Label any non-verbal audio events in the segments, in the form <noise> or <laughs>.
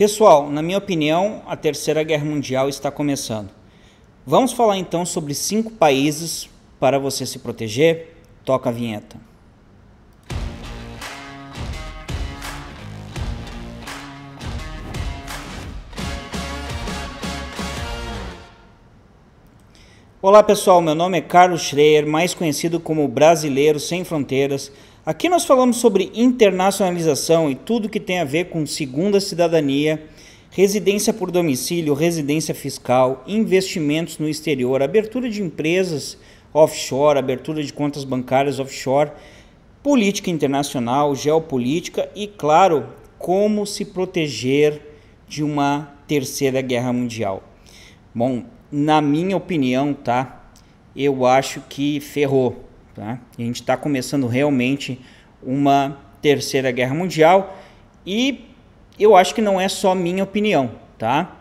Pessoal, na minha opinião, a Terceira Guerra Mundial está começando. Vamos falar então sobre cinco países para você se proteger? Toca a vinheta. Olá pessoal, meu nome é Carlos Schreier, mais conhecido como Brasileiro Sem Fronteiras. Aqui nós falamos sobre internacionalização e tudo que tem a ver com segunda cidadania, residência por domicílio, residência fiscal, investimentos no exterior, abertura de empresas offshore, abertura de contas bancárias offshore, política internacional, geopolítica e, claro, como se proteger de uma terceira guerra mundial. Bom, na minha opinião, tá? Eu acho que ferrou Tá? E a gente está começando realmente uma terceira guerra mundial e eu acho que não é só minha opinião. Tá?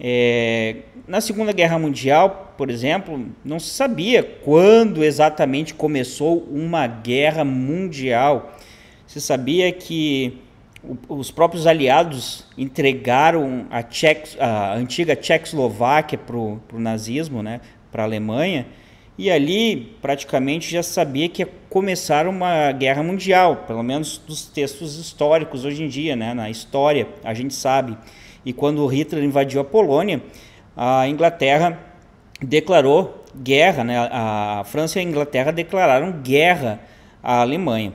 É, na Segunda Guerra Mundial, por exemplo, não se sabia quando exatamente começou uma guerra mundial. Se sabia que os próprios aliados entregaram a, Tchex, a antiga Tchecoslováquia para o nazismo, né, para a Alemanha, e ali praticamente já sabia que ia começar uma guerra mundial, pelo menos dos textos históricos hoje em dia, né? na história, a gente sabe. E quando Hitler invadiu a Polônia, a Inglaterra declarou guerra, né? a França e a Inglaterra declararam guerra à Alemanha.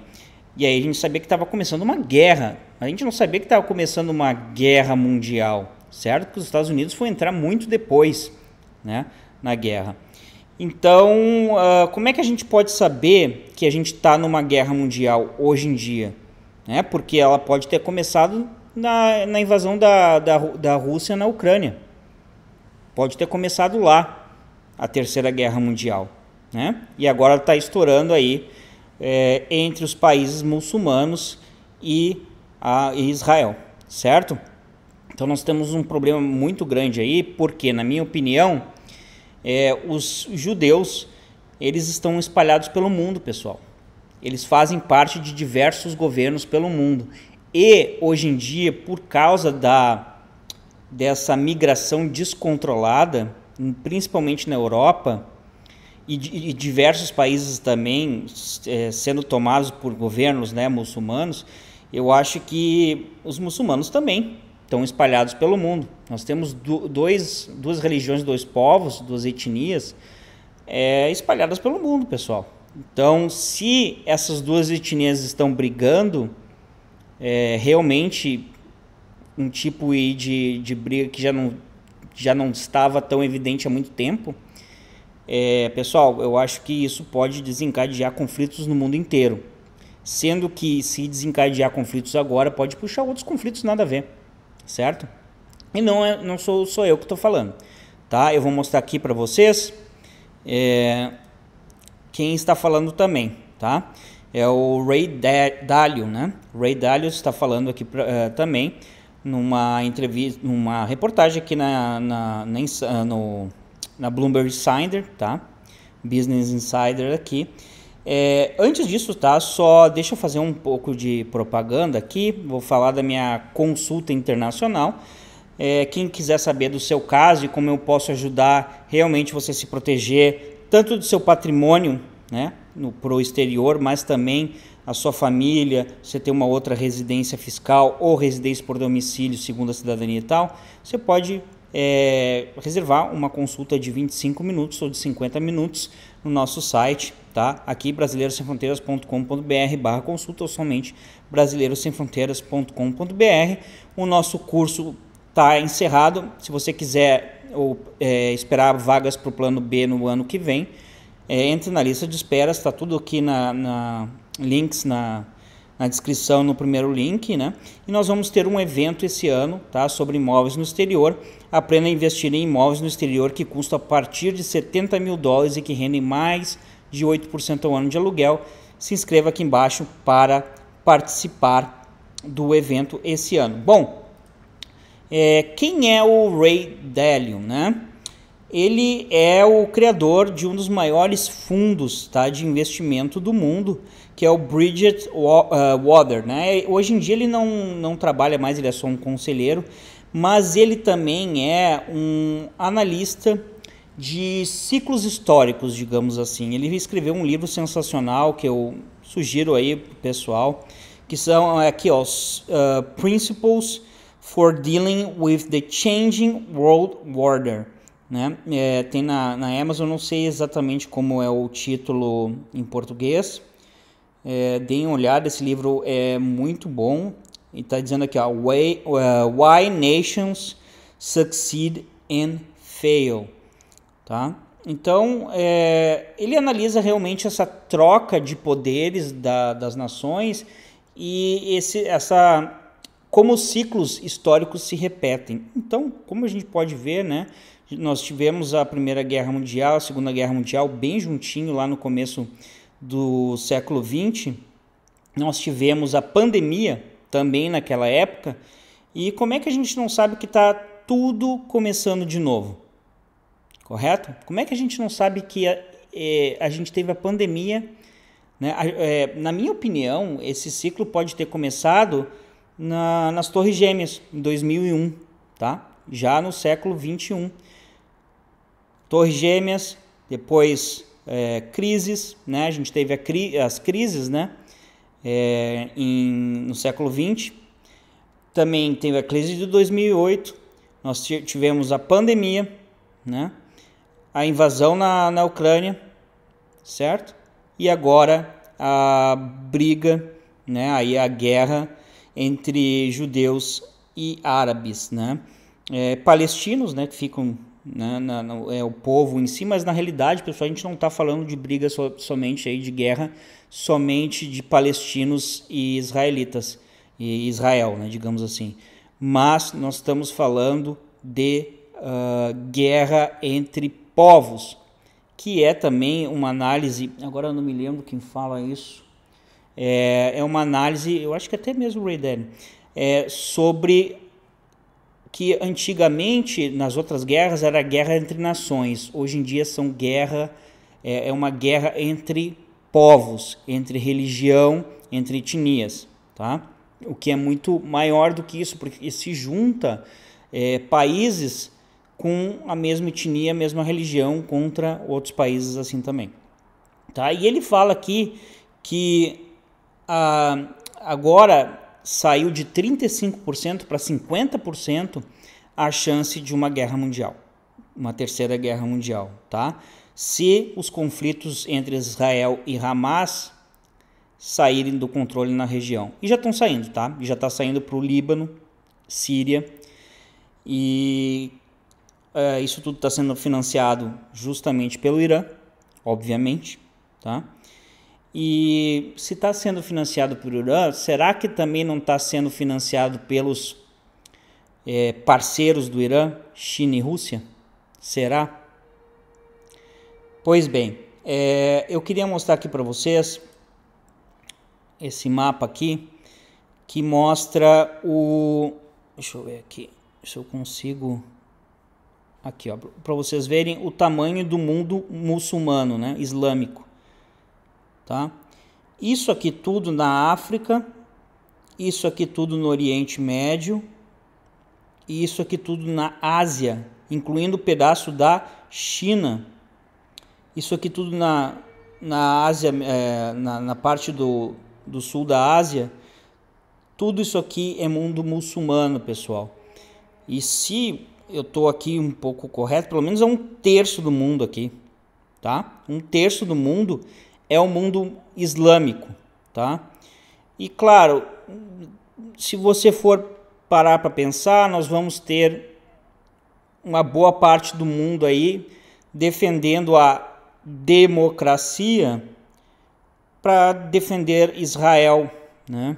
E aí a gente sabia que estava começando uma guerra, a gente não sabia que estava começando uma guerra mundial, certo? Que os Estados Unidos foi entrar muito depois né? na guerra. Então, uh, como é que a gente pode saber que a gente está numa guerra mundial hoje em dia? Né? Porque ela pode ter começado na, na invasão da, da, da Rússia na Ucrânia. Pode ter começado lá a Terceira Guerra Mundial. Né? E agora está estourando aí é, entre os países muçulmanos e, a, e Israel, certo? Então nós temos um problema muito grande aí, porque, na minha opinião, é, os judeus eles estão espalhados pelo mundo, pessoal. Eles fazem parte de diversos governos pelo mundo. E hoje em dia, por causa da dessa migração descontrolada, principalmente na Europa e, e diversos países também é, sendo tomados por governos né, muçulmanos, eu acho que os muçulmanos também estão espalhados pelo mundo. Nós temos dois, duas religiões, dois povos, duas etnias é, espalhadas pelo mundo, pessoal. Então, se essas duas etnias estão brigando, é, realmente um tipo de, de briga que já não, já não estava tão evidente há muito tempo. É, pessoal, eu acho que isso pode desencadear conflitos no mundo inteiro. Sendo que se desencadear conflitos agora, pode puxar outros conflitos nada a ver certo? E não, é, não sou, sou eu que estou falando, tá? Eu vou mostrar aqui para vocês é, quem está falando também, tá? É o Ray Dalio, né? Ray Dalio está falando aqui é, também numa entrevista, numa reportagem aqui na, na, na, ah, no, na Bloomberg Insider, tá? Business Insider aqui é, antes disso, tá? Só deixa eu fazer um pouco de propaganda aqui. Vou falar da minha consulta internacional. É, quem quiser saber do seu caso e como eu posso ajudar realmente você se proteger tanto do seu patrimônio, né, no pro exterior, mas também a sua família, você tem uma outra residência fiscal ou residência por domicílio, segundo a cidadania e tal, você pode é, reservar uma consulta de 25 minutos ou de 50 minutos no nosso site, tá? Aqui brasileirosemfronteiras.com.br barra consulta ou somente brasileirosemfronteiras.com.br. O nosso curso está encerrado. Se você quiser ou, é, esperar vagas para o plano B no ano que vem, é, entre na lista de espera, está tudo aqui na, na links na na descrição no primeiro link, né? E nós vamos ter um evento esse ano, tá? Sobre imóveis no exterior. Aprenda a investir em imóveis no exterior que custam a partir de 70 mil dólares e que rendem mais de 8% ao ano de aluguel. Se inscreva aqui embaixo para participar do evento esse ano. Bom, é, quem é o Ray Dalio, né? ele é o criador de um dos maiores fundos tá, de investimento do mundo, que é o Bridget eh, Water. Né? Hoje em dia ele não, não trabalha mais, ele é só um conselheiro, mas ele também é um analista de ciclos históricos, digamos assim. Ele escreveu um livro sensacional que eu sugiro aí pro pessoal, que são é aqui ó, os, uh, Principles for Dealing with the Changing World Order né? É, tem na, na Amazon, não sei exatamente como é o título em português. É, deem uma olhada, esse livro é muito bom. E está dizendo aqui, ó, Why, uh, Why Nations Succeed and Fail. Tá? Então, é, ele analisa realmente essa troca de poderes da, das nações e esse, essa, como os ciclos históricos se repetem. Então, como a gente pode ver, né, nós tivemos a Primeira Guerra Mundial, a Segunda Guerra Mundial, bem juntinho lá no começo do século XX. Nós tivemos a pandemia também naquela época. E como é que a gente não sabe que está tudo começando de novo? Correto? Como é que a gente não sabe que a, é, a gente teve a pandemia? Né? É, na minha opinião, esse ciclo pode ter começado na, nas Torres Gêmeas, em 2001, tá? já no século 21. Torres Gêmeas, depois é, crises, né? A gente teve a cri as crises, né? É, em, no século XX. Também teve a crise de 2008. Nós tivemos a pandemia, né? A invasão na, na Ucrânia, certo? E agora a briga, né? Aí a guerra entre judeus e árabes, né? É, palestinos, né? Que ficam né, na, na, é, o povo em si, mas na realidade, pessoal, a gente não está falando de briga so, somente aí, de guerra, somente de palestinos e israelitas, e Israel, né, digamos assim. Mas nós estamos falando de uh, guerra entre povos, que é também uma análise, agora eu não me lembro quem fala isso, é, é uma análise, eu acho que até mesmo o Ray Dalio, é, sobre que antigamente nas outras guerras era guerra entre nações, hoje em dia são guerra é, é uma guerra entre povos, entre religião, entre etnias, tá? O que é muito maior do que isso, porque se junta é, países com a mesma etnia, a mesma religião contra outros países assim também, tá? E ele fala aqui que a, ah, agora saiu de 35% para 50% a chance de uma guerra mundial, uma terceira guerra mundial, tá? Se os conflitos entre Israel e Hamas saírem do controle na região. E já estão saindo, tá? Já está saindo para o Líbano, Síria. E é, isso tudo está sendo financiado justamente pelo Irã, obviamente, tá? E se está sendo financiado por Irã, será que também não está sendo financiado pelos é, parceiros do Irã, China e Rússia? Será? Pois bem, é, eu queria mostrar aqui para vocês esse mapa aqui que mostra o. Deixa eu ver aqui se eu consigo. Aqui, ó, para vocês verem o tamanho do mundo muçulmano, né, islâmico. Tá? Isso aqui tudo na África, isso aqui tudo no Oriente Médio e isso aqui tudo na Ásia, incluindo o um pedaço da China. Isso aqui tudo na, na Ásia, é, na, na parte do, do sul da Ásia, tudo isso aqui é mundo muçulmano, pessoal. E se eu estou aqui um pouco correto, pelo menos é um terço do mundo aqui, tá? Um terço do mundo é o mundo islâmico, tá? E claro, se você for parar para pensar, nós vamos ter uma boa parte do mundo aí defendendo a democracia para defender Israel, né?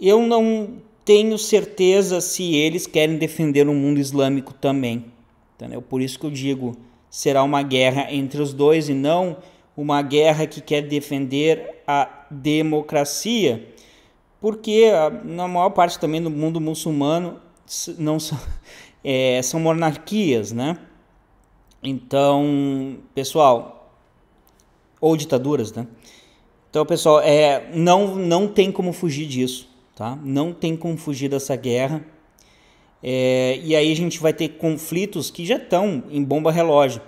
Eu não tenho certeza se eles querem defender o mundo islâmico também. Entendeu? Por isso que eu digo, será uma guerra entre os dois e não uma guerra que quer defender a democracia, porque ah, na maior parte também do mundo muçulmano não são, <laughs> é, são monarquias, né? Então, pessoal, ou ditaduras, né? Então, pessoal, é, não, não tem como fugir disso, tá? Não tem como fugir dessa guerra. É, e aí a gente vai ter conflitos que já estão em bomba relógio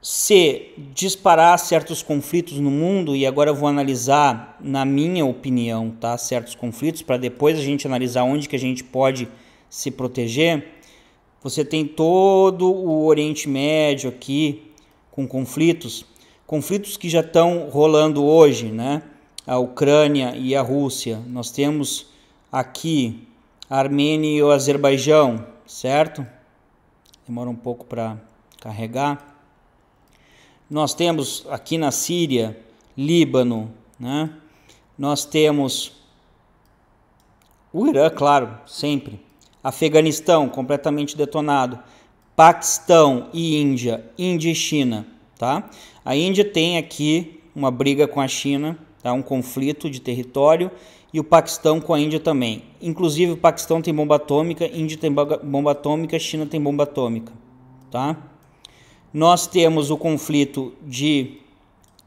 se disparar certos conflitos no mundo, e agora eu vou analisar, na minha opinião, tá, certos conflitos, para depois a gente analisar onde que a gente pode se proteger, você tem todo o Oriente Médio aqui com conflitos, conflitos que já estão rolando hoje, né? A Ucrânia e a Rússia. Nós temos aqui a Armênia e o Azerbaijão, certo? Demora um pouco para carregar nós temos aqui na Síria, Líbano, né? nós temos o Irã, claro, sempre, Afeganistão, completamente detonado, Paquistão e Índia, Índia e China, tá? A Índia tem aqui uma briga com a China, tá? um conflito de território, e o Paquistão com a Índia também. Inclusive, o Paquistão tem bomba atômica, Índia tem bomba atômica, China tem bomba atômica, tá? Nós temos o conflito de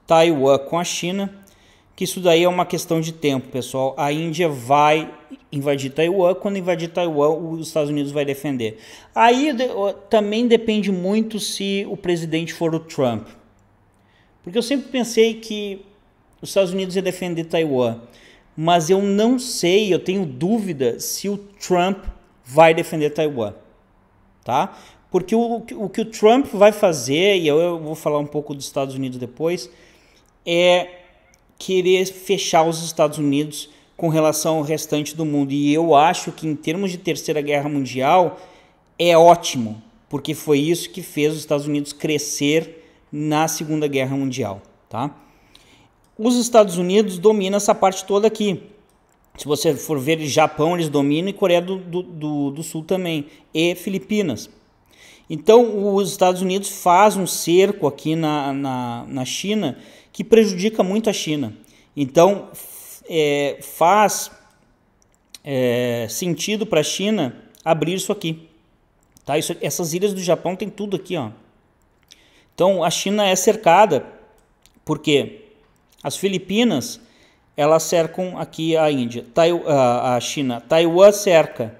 Taiwan com a China, que isso daí é uma questão de tempo, pessoal. A Índia vai invadir Taiwan, quando invadir Taiwan, os Estados Unidos vai defender. Aí também depende muito se o presidente for o Trump. Porque eu sempre pensei que os Estados Unidos ia defender Taiwan, mas eu não sei, eu tenho dúvida se o Trump vai defender Taiwan, tá? Porque o, o que o Trump vai fazer, e eu, eu vou falar um pouco dos Estados Unidos depois, é querer fechar os Estados Unidos com relação ao restante do mundo. E eu acho que, em termos de Terceira Guerra Mundial, é ótimo, porque foi isso que fez os Estados Unidos crescer na Segunda Guerra Mundial. Tá? Os Estados Unidos dominam essa parte toda aqui. Se você for ver Japão, eles dominam, e Coreia do, do, do Sul também, e Filipinas. Então, os Estados Unidos faz um cerco aqui na, na, na China que prejudica muito a China. Então, é, faz é, sentido para a China abrir isso aqui. Tá? Isso, essas ilhas do Japão tem tudo aqui. Ó. Então, a China é cercada porque as Filipinas elas cercam aqui a Índia. a China, Taiwan cerca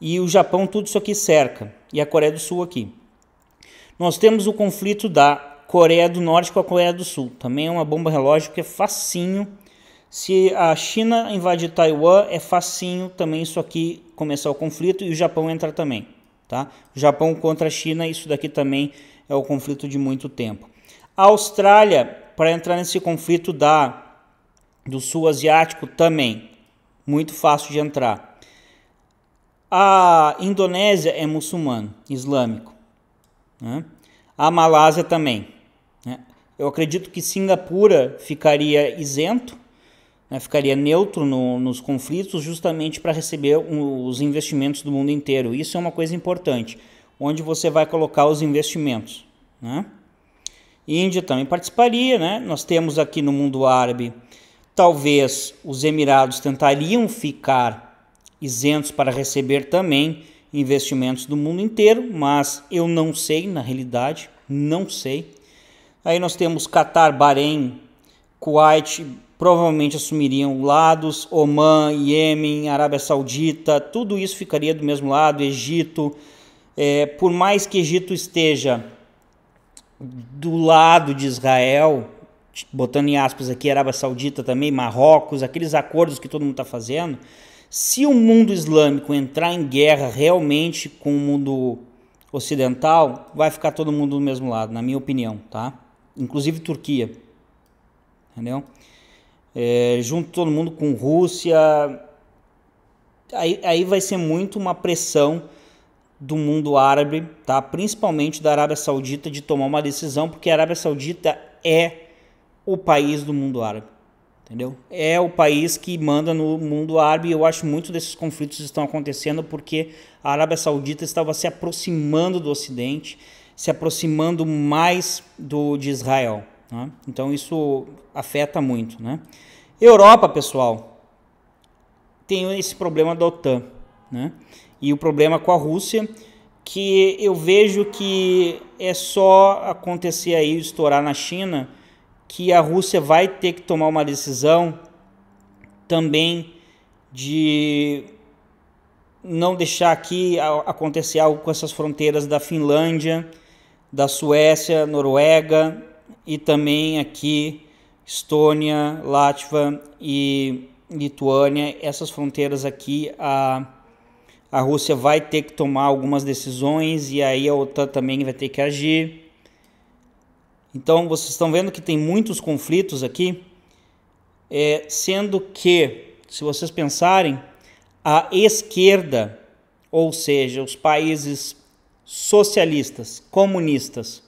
e o Japão tudo isso aqui cerca, e a Coreia do Sul aqui. Nós temos o conflito da Coreia do Norte com a Coreia do Sul, também é uma bomba relógio que é facinho. Se a China invadir Taiwan, é facinho também isso aqui começar o conflito e o Japão entrar também, tá? Japão contra a China, isso daqui também é o conflito de muito tempo. A Austrália para entrar nesse conflito da do sul asiático também muito fácil de entrar. A Indonésia é muçulmano, islâmico. Né? A Malásia também. Né? Eu acredito que Singapura ficaria isento, né? ficaria neutro no, nos conflitos, justamente para receber um, os investimentos do mundo inteiro. Isso é uma coisa importante. Onde você vai colocar os investimentos. Né? Índia também participaria, né? Nós temos aqui no mundo árabe, talvez os Emirados tentariam ficar isentos para receber também investimentos do mundo inteiro, mas eu não sei, na realidade, não sei. Aí nós temos Catar, Bahrein, Kuwait, provavelmente assumiriam lados, Oman, Iêmen, Arábia Saudita, tudo isso ficaria do mesmo lado, Egito. É, por mais que Egito esteja do lado de Israel, botando em aspas aqui Arábia Saudita também, Marrocos, aqueles acordos que todo mundo está fazendo, se o mundo islâmico entrar em guerra realmente com o mundo ocidental, vai ficar todo mundo do mesmo lado, na minha opinião, tá? Inclusive Turquia, entendeu? É, junto todo mundo com Rússia, aí, aí vai ser muito uma pressão do mundo árabe, tá? Principalmente da Arábia Saudita de tomar uma decisão, porque a Arábia Saudita é o país do mundo árabe entendeu? É o país que manda no mundo árabe e eu acho muitos desses conflitos estão acontecendo porque a Arábia Saudita estava se aproximando do Ocidente, se aproximando mais do de Israel. Né? Então isso afeta muito, né? Europa, pessoal, tem esse problema da OTAN, né? E o problema com a Rússia, que eu vejo que é só acontecer aí estourar na China que a Rússia vai ter que tomar uma decisão também de não deixar aqui acontecer algo com essas fronteiras da Finlândia, da Suécia, Noruega e também aqui Estônia, Látiva e Lituânia. Essas fronteiras aqui a a Rússia vai ter que tomar algumas decisões e aí a OTAN também vai ter que agir. Então vocês estão vendo que tem muitos conflitos aqui, é, sendo que, se vocês pensarem, a esquerda, ou seja, os países socialistas, comunistas,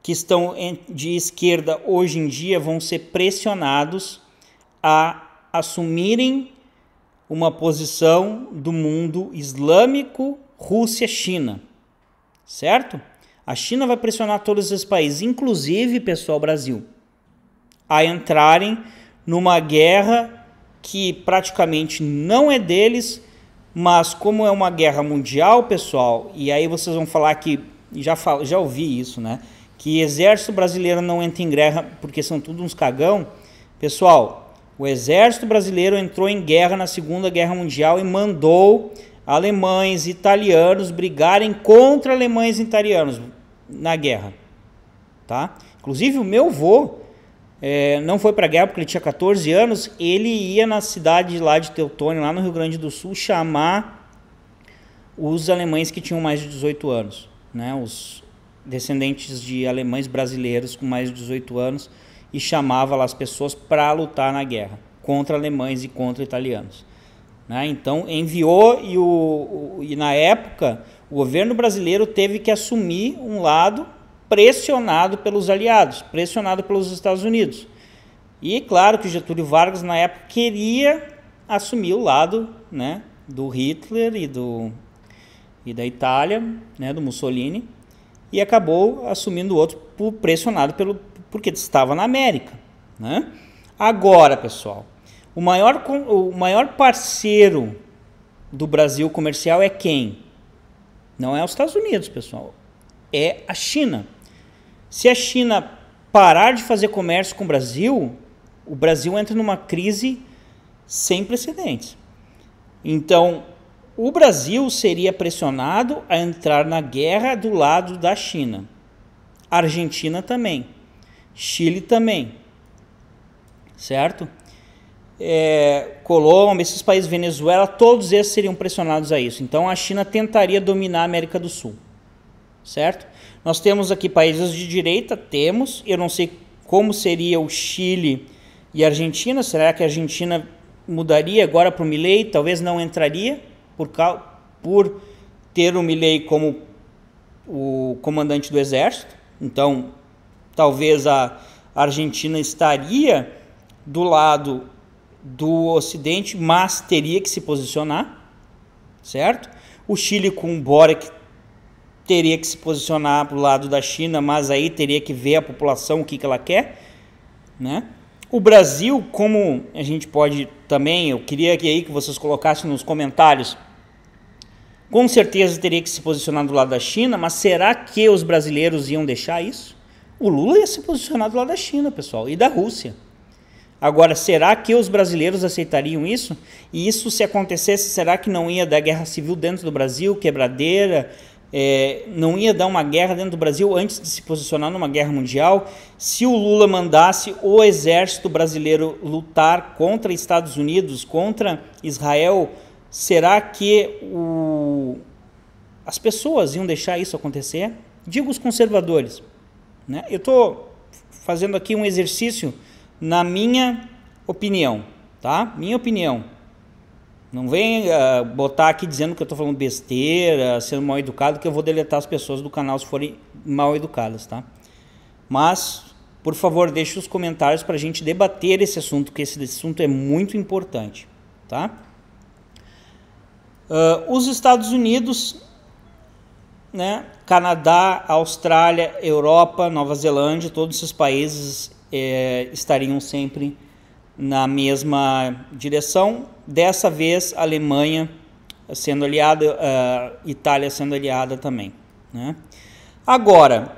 que estão de esquerda hoje em dia vão ser pressionados a assumirem uma posição do mundo islâmico, Rússia, China, certo? A China vai pressionar todos esses países, inclusive, pessoal, Brasil, a entrarem numa guerra que praticamente não é deles, mas como é uma guerra mundial, pessoal, e aí vocês vão falar que já fal, já ouvi isso, né? Que exército brasileiro não entra em guerra porque são tudo uns cagão. Pessoal, o exército brasileiro entrou em guerra na Segunda Guerra Mundial e mandou alemães, italianos brigarem contra alemães e italianos na guerra, tá? Inclusive o meu avô é, não foi para a guerra porque ele tinha 14 anos, ele ia na cidade lá de Teutônia, lá no Rio Grande do Sul, chamar os alemães que tinham mais de 18 anos, né? Os descendentes de alemães brasileiros com mais de 18 anos e chamava lá as pessoas para lutar na guerra contra alemães e contra italianos. Né? Então enviou e, o, e na época o governo brasileiro teve que assumir um lado pressionado pelos aliados, pressionado pelos Estados Unidos. E claro que Getúlio Vargas na época queria assumir o lado, né, do Hitler e do e da Itália, né, do Mussolini, e acabou assumindo o outro pressionado pelo porque estava na América, né? Agora, pessoal, o maior o maior parceiro do Brasil comercial é quem? Não é os Estados Unidos, pessoal. É a China. Se a China parar de fazer comércio com o Brasil, o Brasil entra numa crise sem precedentes. Então, o Brasil seria pressionado a entrar na guerra do lado da China. Argentina também. Chile também. Certo? é, Colômbia, esses países, Venezuela, todos esses seriam pressionados a isso. Então a China tentaria dominar a América do Sul, certo? Nós temos aqui países de direita, temos, eu não sei como seria o Chile e a Argentina, será que a Argentina mudaria agora para o Milley? Talvez não entraria por, por ter o Milley como o comandante do exército, então talvez a Argentina estaria do lado do Ocidente, mas teria que se posicionar, certo? O Chile com o Boric teria que se posicionar para o lado da China, mas aí teria que ver a população o que, que ela quer, né? O Brasil, como a gente pode também, eu queria que aí que vocês colocassem nos comentários, com certeza teria que se posicionar do lado da China, mas será que os brasileiros iam deixar isso? O Lula ia se posicionar do lado da China, pessoal, e da Rússia. Agora, será que os brasileiros aceitariam isso? E isso, se acontecesse, será que não ia dar guerra civil dentro do Brasil, quebradeira? É, não ia dar uma guerra dentro do Brasil antes de se posicionar numa guerra mundial? Se o Lula mandasse o exército brasileiro lutar contra Estados Unidos, contra Israel, será que o... as pessoas iam deixar isso acontecer? Digo os conservadores. Né? Eu estou fazendo aqui um exercício na minha opinião, tá? Minha opinião. Não vem uh, botar aqui dizendo que eu estou falando besteira, sendo mal educado, que eu vou deletar as pessoas do canal se forem mal educadas, tá? Mas, por favor, deixe os comentários para a gente debater esse assunto, que esse assunto é muito importante, tá? Uh, os Estados Unidos, né, Canadá, Austrália, Europa, Nova Zelândia, todos esses países é, estariam sempre na mesma direção. Dessa vez, Alemanha sendo aliada, é, Itália sendo aliada também. Né? Agora,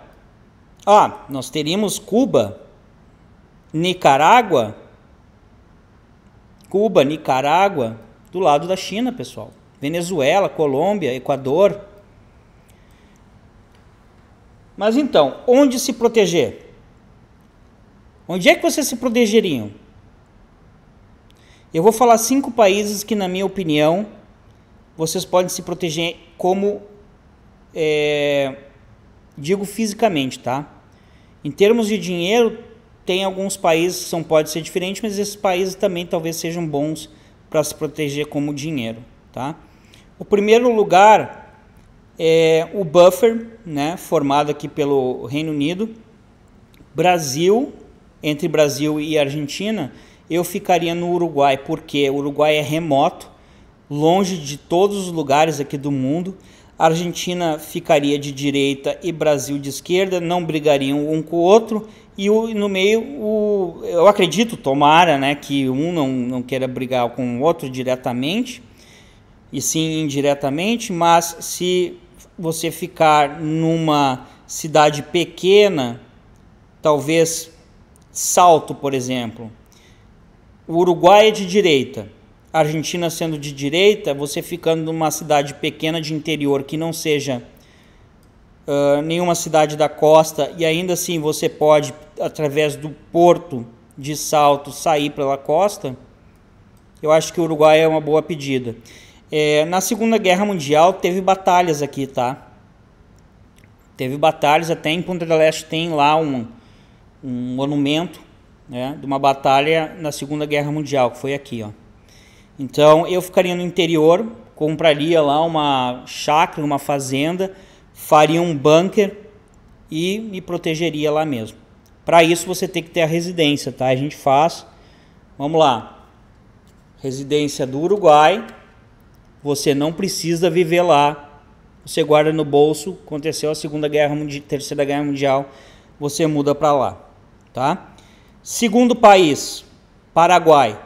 ah, nós teríamos Cuba, Nicarágua, Cuba, Nicarágua, do lado da China, pessoal. Venezuela, Colômbia, Equador. Mas então, onde se proteger? Onde é que vocês se protegeriam? Eu vou falar cinco países que, na minha opinião, vocês podem se proteger como é, digo fisicamente, tá? Em termos de dinheiro, tem alguns países que são, pode ser diferente, mas esses países também talvez sejam bons para se proteger como dinheiro, tá? O primeiro lugar é o buffer, né, formado aqui pelo Reino Unido, Brasil, entre Brasil e Argentina, eu ficaria no Uruguai, porque o Uruguai é remoto, longe de todos os lugares aqui do mundo. A Argentina ficaria de direita e Brasil de esquerda, não brigariam um com o outro. E o, no meio, o, eu acredito, tomara, né, que um não, não queira brigar com o outro diretamente, e sim indiretamente, mas se você ficar numa cidade pequena, talvez salto, por exemplo. O Uruguai é de direita. A Argentina sendo de direita, você ficando numa cidade pequena de interior que não seja uh, nenhuma cidade da costa, e ainda assim você pode, através do porto de salto, sair pela costa, eu acho que o Uruguai é uma boa pedida. É, na Segunda Guerra Mundial teve batalhas aqui, tá? Teve batalhas, até em Punta del Este tem lá um, um monumento né, de uma batalha na Segunda Guerra Mundial, que foi aqui. Ó. Então eu ficaria no interior, compraria lá uma chácara, uma fazenda, faria um bunker e me protegeria lá mesmo. Para isso você tem que ter a residência, tá? A gente faz. Vamos lá. Residência do Uruguai. Você não precisa viver lá. Você guarda no bolso. Aconteceu a Segunda Guerra Mundial, Terceira Guerra Mundial. Você muda para lá. Tá? Segundo país, Paraguai.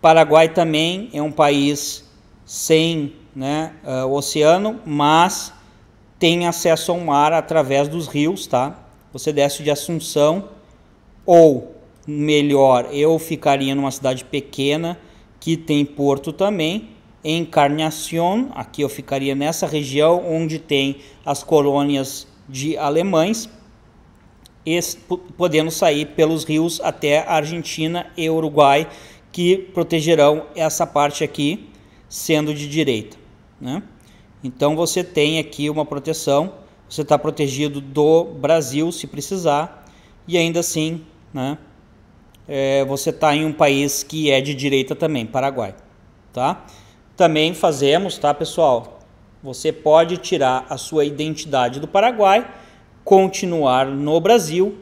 Paraguai também é um país sem né, uh, oceano, mas tem acesso ao mar através dos rios, tá? Você desce de Assunção, ou melhor, eu ficaria numa cidade pequena que tem porto também, Encarnación, aqui eu ficaria nessa região onde tem as colônias de alemães podendo sair pelos rios até a Argentina e Uruguai, que protegerão essa parte aqui, sendo de direita. Né? Então você tem aqui uma proteção, você está protegido do Brasil se precisar, e ainda assim né, é, você está em um país que é de direita também, Paraguai. Tá? Também fazemos, tá pessoal? Você pode tirar a sua identidade do Paraguai continuar no Brasil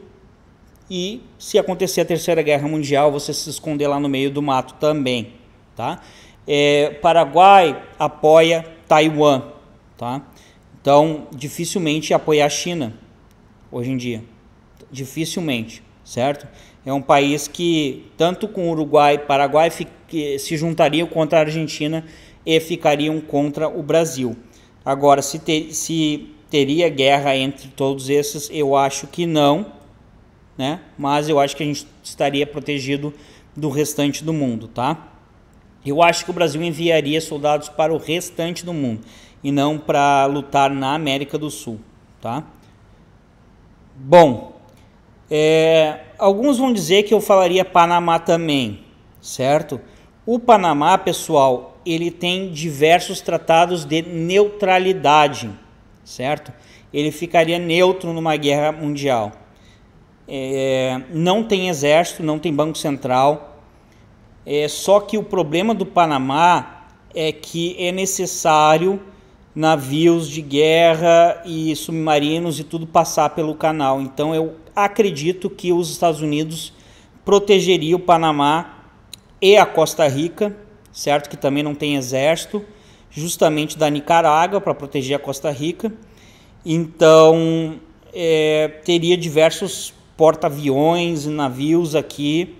e se acontecer a terceira guerra mundial você se esconder lá no meio do mato também, tá? É, Paraguai apoia Taiwan, tá? Então dificilmente apoiar a China hoje em dia, dificilmente, certo? É um país que tanto com Uruguai e Paraguai se juntariam contra a Argentina e ficariam contra o Brasil. Agora, se, se teria guerra entre todos esses? Eu acho que não, né? Mas eu acho que a gente estaria protegido do restante do mundo, tá? Eu acho que o Brasil enviaria soldados para o restante do mundo e não para lutar na América do Sul, tá? Bom, é, alguns vão dizer que eu falaria Panamá também, certo? O Panamá, pessoal, ele tem diversos tratados de neutralidade certo? Ele ficaria neutro numa guerra mundial. É, não tem exército, não tem banco central. É, só que o problema do Panamá é que é necessário navios de guerra e submarinos e tudo passar pelo canal. Então eu acredito que os Estados Unidos protegeria o Panamá e a Costa Rica, certo? Que também não tem exército justamente da Nicarágua para proteger a Costa Rica. Então, é, teria diversos porta-aviões e navios aqui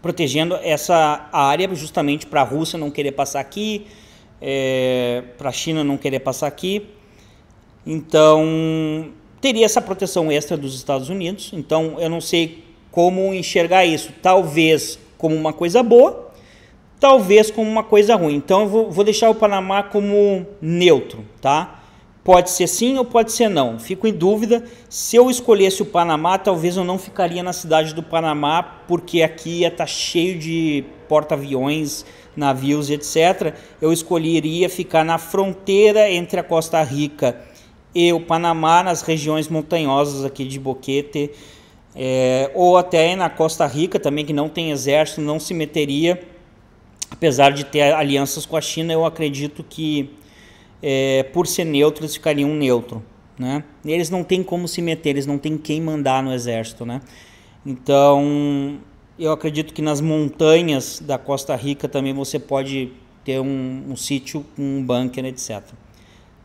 protegendo essa área justamente para a Rússia não querer passar aqui, é, para a China não querer passar aqui. Então, teria essa proteção extra dos Estados Unidos. Então, eu não sei como enxergar isso. Talvez como uma coisa boa, talvez como uma coisa ruim. Então eu vou, vou deixar o Panamá como neutro, tá? Pode ser sim ou pode ser não. Fico em dúvida. Se eu escolhesse o Panamá, talvez eu não ficaria na cidade do Panamá, porque aqui ia estar tá cheio de porta-aviões, navios, etc. Eu escolheria ficar na fronteira entre a Costa Rica e o Panamá, nas regiões montanhosas aqui de Boquete, é, ou até na Costa Rica também, que não tem exército, não se meteria apesar de ter alianças com a China, eu acredito que é, por ser neutro eles ficariam neutro, né? Eles não têm como se meter, eles não têm quem mandar no exército, né? Então, eu acredito que nas montanhas da Costa Rica também você pode ter um, um sítio com um bunker, etc.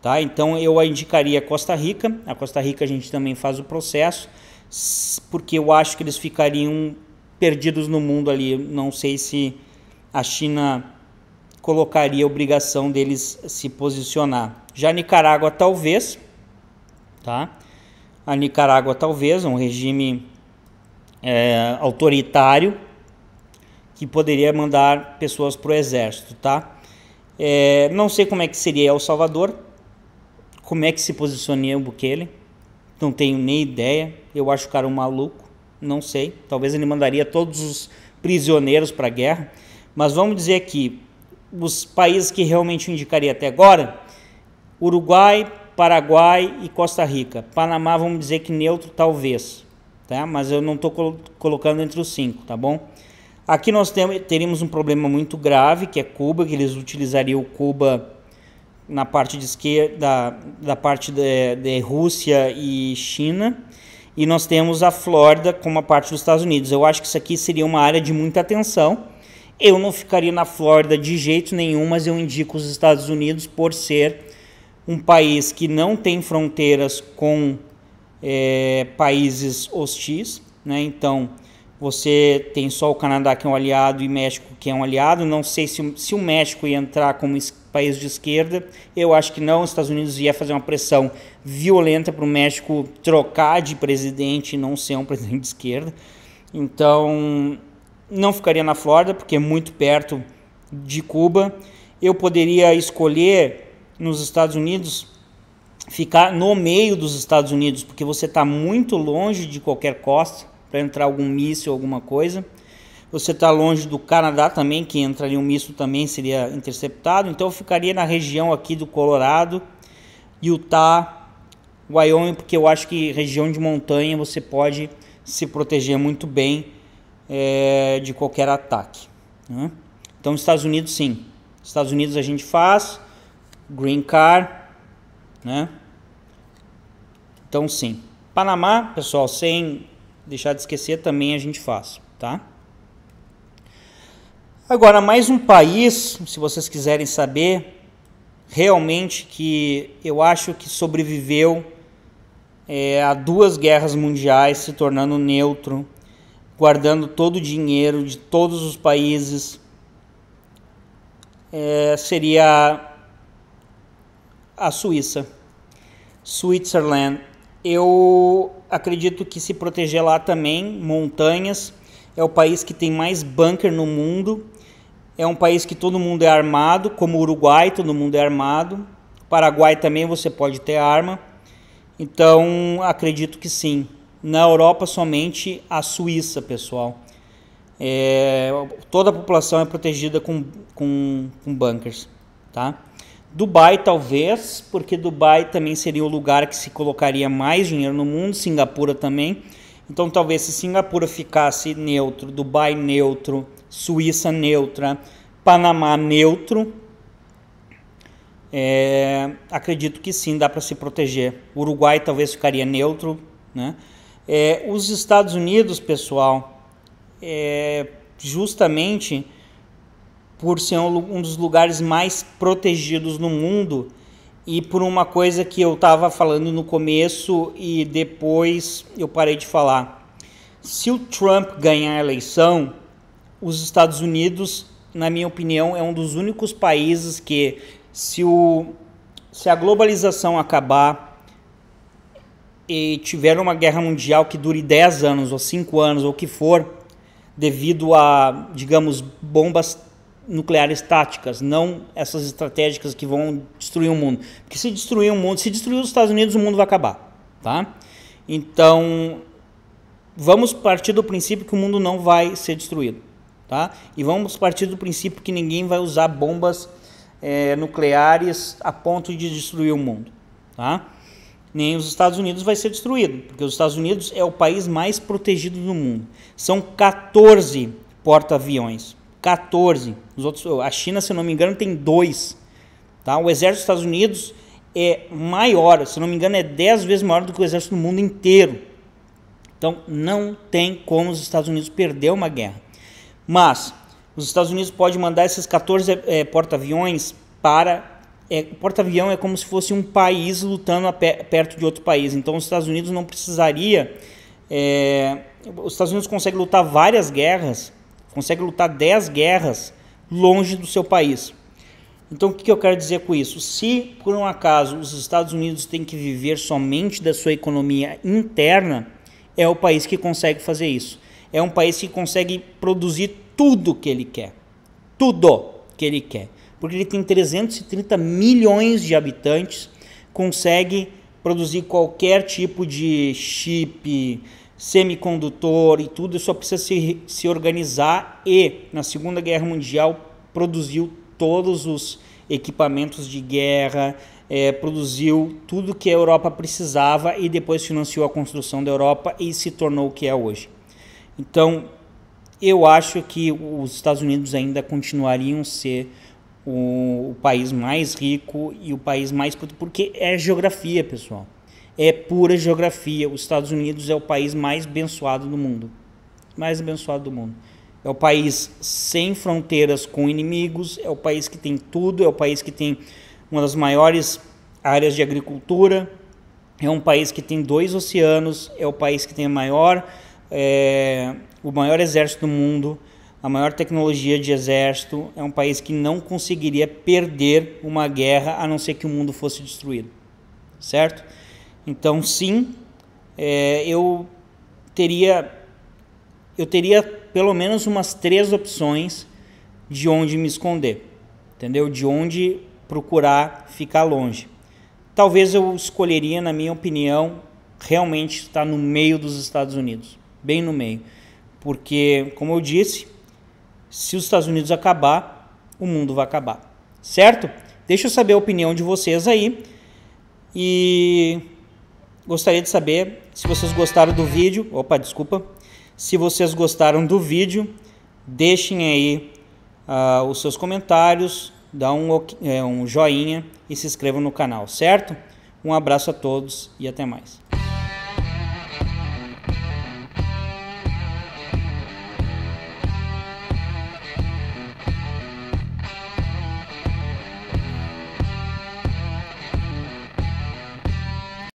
Tá? Então, eu indicaria Costa Rica. A Costa Rica a gente também faz o processo, porque eu acho que eles ficariam perdidos no mundo ali. Não sei se a China colocaria a obrigação deles se posicionar. Já Nicarágua talvez, tá? A Nicarágua talvez, um regime é, autoritário que poderia mandar pessoas para o exército, tá? É, não sei como é que seria El Salvador, como é que se posicionaria o Bukele, não tenho nem ideia, eu acho o cara um maluco, não sei, talvez ele mandaria todos os prisioneiros para a guerra, mas vamos dizer aqui, os países que realmente eu indicaria até agora, Uruguai, Paraguai e Costa Rica. Panamá, vamos dizer que neutro, talvez, tá? mas eu não estou col colocando entre os cinco, tá bom? Aqui nós teríamos um problema muito grave, que é Cuba, que eles utilizariam Cuba na parte de esquerda, da, da parte de, de Rússia e China, e nós temos a Flórida como a parte dos Estados Unidos. Eu acho que isso aqui seria uma área de muita atenção, eu não ficaria na Flórida de jeito nenhum, mas eu indico os Estados Unidos por ser um país que não tem fronteiras com é, países hostis, né? Então você tem só o Canadá que é um aliado e México que é um aliado. Não sei se, se o México ia entrar como país de esquerda. Eu acho que não. Os Estados Unidos ia fazer uma pressão violenta para o México trocar de presidente e não ser um presidente de esquerda. Então não ficaria na Flórida, porque é muito perto de Cuba. Eu poderia escolher nos Estados Unidos ficar no meio dos Estados Unidos, porque você está muito longe de qualquer costa para entrar algum míssil, alguma coisa. Você está longe do Canadá também, que entraria um míssil também seria interceptado. Então eu ficaria na região aqui do Colorado, Utah, Wyoming, porque eu acho que região de montanha você pode se proteger muito bem é, de qualquer ataque. Né? Então, Estados Unidos, sim. Estados Unidos a gente faz, green car, né? Então, sim. Panamá, pessoal, sem deixar de esquecer, também a gente faz, tá? Agora, mais um país, se vocês quiserem saber, realmente que eu acho que sobreviveu é, a duas guerras mundiais, se tornando neutro guardando todo o dinheiro de todos os países. É, seria a Suíça, Switzerland. Eu acredito que se proteger lá também, montanhas. É o país que tem mais bunker no mundo. É um país que todo mundo é armado, como o Uruguai, todo mundo é armado. Paraguai também você pode ter arma. Então, acredito que sim. Na Europa, somente a Suíça, pessoal. É, toda a população é protegida com, com, com bunkers, tá? Dubai, talvez, porque Dubai também seria o lugar que se colocaria mais dinheiro no mundo, Singapura também. Então, talvez se Singapura ficasse neutro, Dubai neutro, Suíça neutra, Panamá neutro, é, acredito que sim, dá para se proteger. Uruguai talvez ficaria neutro, né? É, os Estados Unidos, pessoal, é, justamente por ser um, um dos lugares mais protegidos no mundo e por uma coisa que eu estava falando no começo e depois eu parei de falar. Se o Trump ganhar a eleição, os Estados Unidos, na minha opinião, é um dos únicos países que, se, o, se a globalização acabar, e tiveram uma guerra mundial que dure 10 anos ou 5 anos ou o que for, devido a, digamos, bombas nucleares táticas, não essas estratégicas que vão destruir o mundo. Porque se destruir o mundo, se destruir os Estados Unidos, o mundo vai acabar, tá? Então, vamos partir do princípio que o mundo não vai ser destruído, tá? E vamos partir do princípio que ninguém vai usar bombas é, nucleares a ponto de destruir o mundo, tá? nem os Estados Unidos vai ser destruído, porque os Estados Unidos é o país mais protegido do mundo. São 14 porta-aviões. 14. Os outros, oh, a China, se não me engano, tem dois. Tá? O exército dos Estados Unidos é maior, se não me engano, é 10 vezes maior do que o exército do mundo inteiro. Então não tem como os Estados Unidos perder uma guerra. Mas os Estados Unidos pode mandar esses 14 é, eh, porta-aviões para é, porta-avião é como se fosse um país lutando pe perto de outro país. Então, os Estados Unidos não precisaria. É, os Estados Unidos conseguem lutar várias guerras, conseguem lutar 10 guerras longe do seu país. Então, o que, que eu quero dizer com isso? Se, por um acaso, os Estados Unidos têm que viver somente da sua economia interna, é o país que consegue fazer isso. É um país que consegue produzir tudo que ele quer. Tudo que ele quer porque ele tem 330 milhões de habitantes, consegue produzir qualquer tipo de chip, semicondutor e tudo, só precisa se, se organizar e, na Segunda Guerra Mundial, produziu todos os equipamentos de guerra, é, produziu tudo que a Europa precisava e depois financiou a construção da Europa e se tornou o que é hoje. Então, eu acho que os Estados Unidos ainda continuariam ser o, o país mais rico e o país mais puto, porque é geografia, pessoal. É pura geografia. Os Estados Unidos é o país mais abençoado do mundo. Mais abençoado do mundo. É o país sem fronteiras com inimigos, é o país que tem tudo, é o país que tem uma das maiores áreas de agricultura, é um país que tem dois oceanos, é o país que tem a maior, é, o maior exército do mundo, a maior tecnologia de exército, é um país que não conseguiria perder uma guerra a não ser que o mundo fosse destruído, certo? Então, sim, é, eu teria eu teria pelo menos umas três opções de onde me esconder, entendeu? De onde procurar ficar longe. Talvez eu escolheria, na minha opinião, realmente estar no meio dos Estados Unidos, bem no meio, porque, como eu disse, se os Estados Unidos acabar, o mundo vai acabar. Certo? Deixa eu saber a opinião de vocês aí. E gostaria de saber se vocês gostaram do vídeo. Opa, desculpa. Se vocês gostaram do vídeo, deixem aí uh, os seus comentários, dá um, é, um joinha e se inscrevam no canal, certo? Um abraço a todos e até mais.